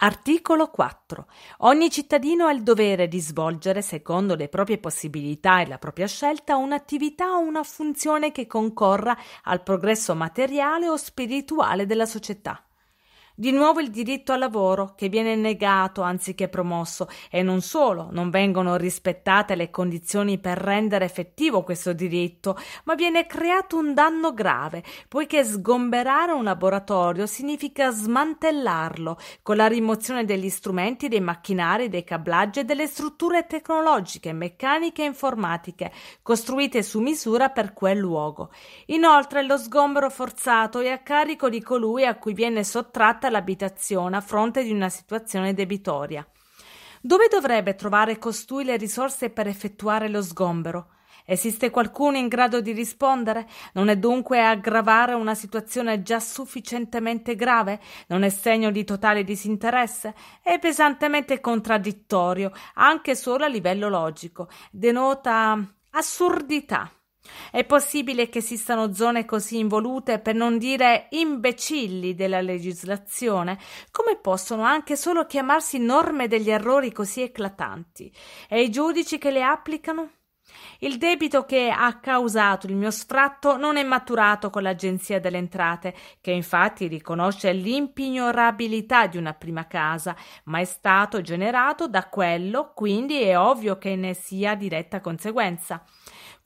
Articolo 4. Ogni cittadino ha il dovere di svolgere, secondo le proprie possibilità e la propria scelta, un'attività o una funzione che concorra al progresso materiale o spirituale della società. Di nuovo il diritto al lavoro che viene negato anziché promosso e non solo non vengono rispettate le condizioni per rendere effettivo questo diritto, ma viene creato un danno grave, poiché sgomberare un laboratorio significa smantellarlo con la rimozione degli strumenti, dei macchinari, dei cablaggi e delle strutture tecnologiche, meccaniche e informatiche costruite su misura per quel luogo. Inoltre lo sgombero forzato è a carico di colui a cui viene sottratta per l'abitazione a fronte di una situazione debitoria. Dove dovrebbe trovare costui le risorse per effettuare lo sgombero? Esiste qualcuno in grado di rispondere? Non è dunque aggravare una situazione già sufficientemente grave? Non è segno di totale disinteresse? È pesantemente contraddittorio, anche solo a livello logico. Denota assurdità. È possibile che esistano zone così involute, per non dire imbecilli, della legislazione? Come possono anche solo chiamarsi norme degli errori così eclatanti? E i giudici che le applicano? Il debito che ha causato il mio sfratto non è maturato con l'Agenzia delle Entrate, che infatti riconosce l'impignorabilità di una prima casa, ma è stato generato da quello, quindi è ovvio che ne sia diretta conseguenza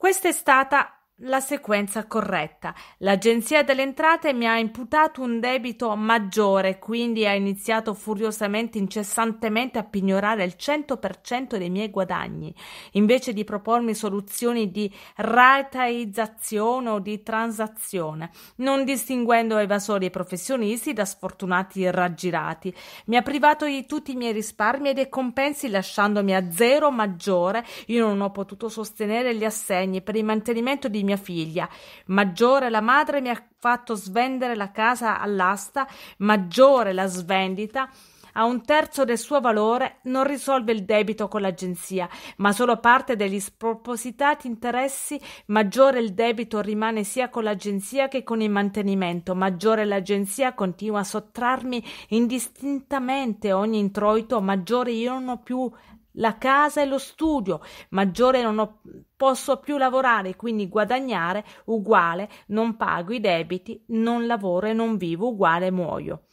questa è stata la sequenza corretta. L'Agenzia delle Entrate mi ha imputato un debito maggiore, quindi ha iniziato furiosamente, incessantemente a pignorare il 100% dei miei guadagni, invece di propormi soluzioni di rateizzazione o di transazione, non distinguendo evasori e professionisti da sfortunati raggirati. Mi ha privato di tutti i miei risparmi e dei compensi lasciandomi a zero maggiore. Io non ho potuto sostenere gli assegni per il mantenimento di mia figlia. Maggiore la madre mi ha fatto svendere la casa all'asta, maggiore la svendita a un terzo del suo valore non risolve il debito con l'agenzia, ma solo parte degli spropositati interessi, maggiore il debito rimane sia con l'agenzia che con il mantenimento, maggiore l'agenzia continua a sottrarmi indistintamente ogni introito, maggiore io non ho più la casa e lo studio, maggiore non ho, posso più lavorare, quindi guadagnare uguale, non pago i debiti, non lavoro e non vivo uguale muoio.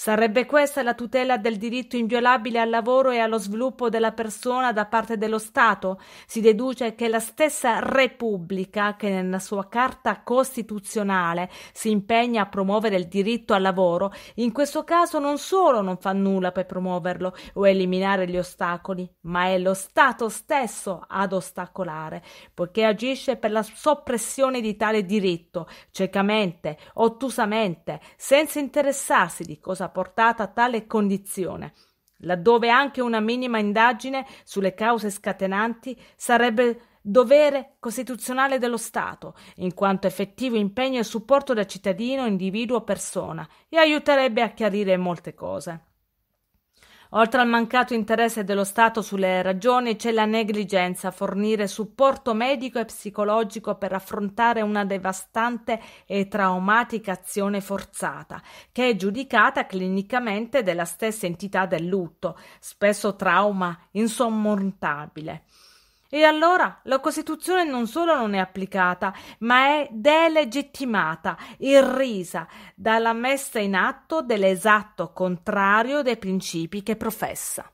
Sarebbe questa la tutela del diritto inviolabile al lavoro e allo sviluppo della persona da parte dello Stato? Si deduce che la stessa Repubblica, che nella sua Carta Costituzionale si impegna a promuovere il diritto al lavoro, in questo caso non solo non fa nulla per promuoverlo o eliminare gli ostacoli, ma è lo Stato stesso ad ostacolare, poiché agisce per la soppressione di tale diritto, ciecamente, ottusamente, senza interessarsi di cosa portata a tale condizione, laddove anche una minima indagine sulle cause scatenanti sarebbe dovere costituzionale dello Stato, in quanto effettivo impegno e supporto da cittadino, individuo, persona, e aiuterebbe a chiarire molte cose. Oltre al mancato interesse dello Stato sulle ragioni c'è la negligenza a fornire supporto medico e psicologico per affrontare una devastante e traumatica azione forzata, che è giudicata clinicamente della stessa entità del lutto, spesso trauma insormontabile. E allora la Costituzione non solo non è applicata, ma è delegittimata, irrisa dalla messa in atto dell'esatto contrario dei principi che professa.